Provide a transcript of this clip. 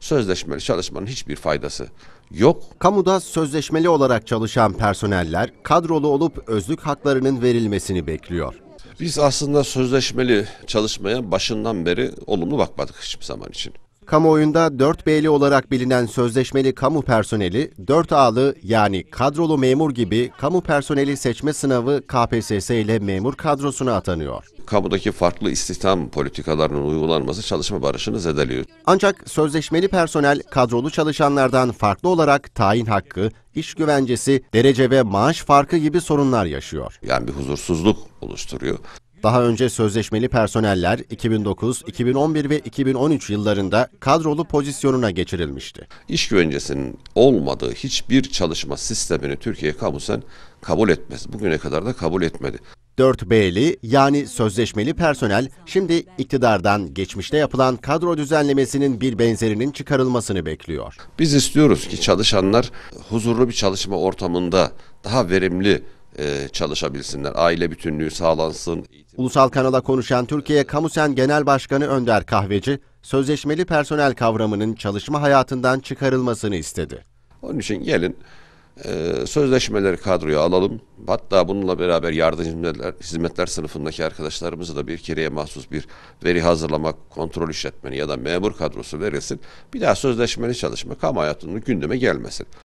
sözleşmeli çalışmanın hiçbir faydası yok. Kamuda sözleşmeli olarak çalışan personeller kadrolu olup özlük haklarının verilmesini bekliyor. Biz aslında sözleşmeli çalışmaya başından beri olumlu bakmadık hiçbir zaman için. Kamuoyunda 4B'li olarak bilinen sözleşmeli kamu personeli, 4A'lı yani kadrolu memur gibi kamu personeli seçme sınavı KPSS ile memur kadrosuna atanıyor. Kamudaki farklı istihdam politikalarının uygulanması çalışma barışını zedeliyor. Ancak sözleşmeli personel kadrolu çalışanlardan farklı olarak tayin hakkı, iş güvencesi, derece ve maaş farkı gibi sorunlar yaşıyor. Yani bir huzursuzluk oluşturuyor. Daha önce sözleşmeli personeller 2009, 2011 ve 2013 yıllarında kadrolu pozisyonuna geçirilmişti. İş güvencesinin olmadığı hiçbir çalışma sistemini Türkiye kamusen kabul etmez. Bugüne kadar da kabul etmedi. 4B'li yani sözleşmeli personel şimdi iktidardan geçmişte yapılan kadro düzenlemesinin bir benzerinin çıkarılmasını bekliyor. Biz istiyoruz ki çalışanlar huzurlu bir çalışma ortamında daha verimli e, çalışabilsinler. Aile bütünlüğü sağlansın. Ulusal kanala konuşan Türkiye Kamusen Genel Başkanı Önder Kahveci, sözleşmeli personel kavramının çalışma hayatından çıkarılmasını istedi. Onun için gelin e, sözleşmeleri kadroya alalım. Hatta bununla beraber yardımcı hizmetler, hizmetler sınıfındaki arkadaşlarımızı da bir kereye mahsus bir veri hazırlama kontrol işletmeni ya da memur kadrosu verilsin. Bir daha sözleşmeli çalışma kamu hayatının gündeme gelmesin.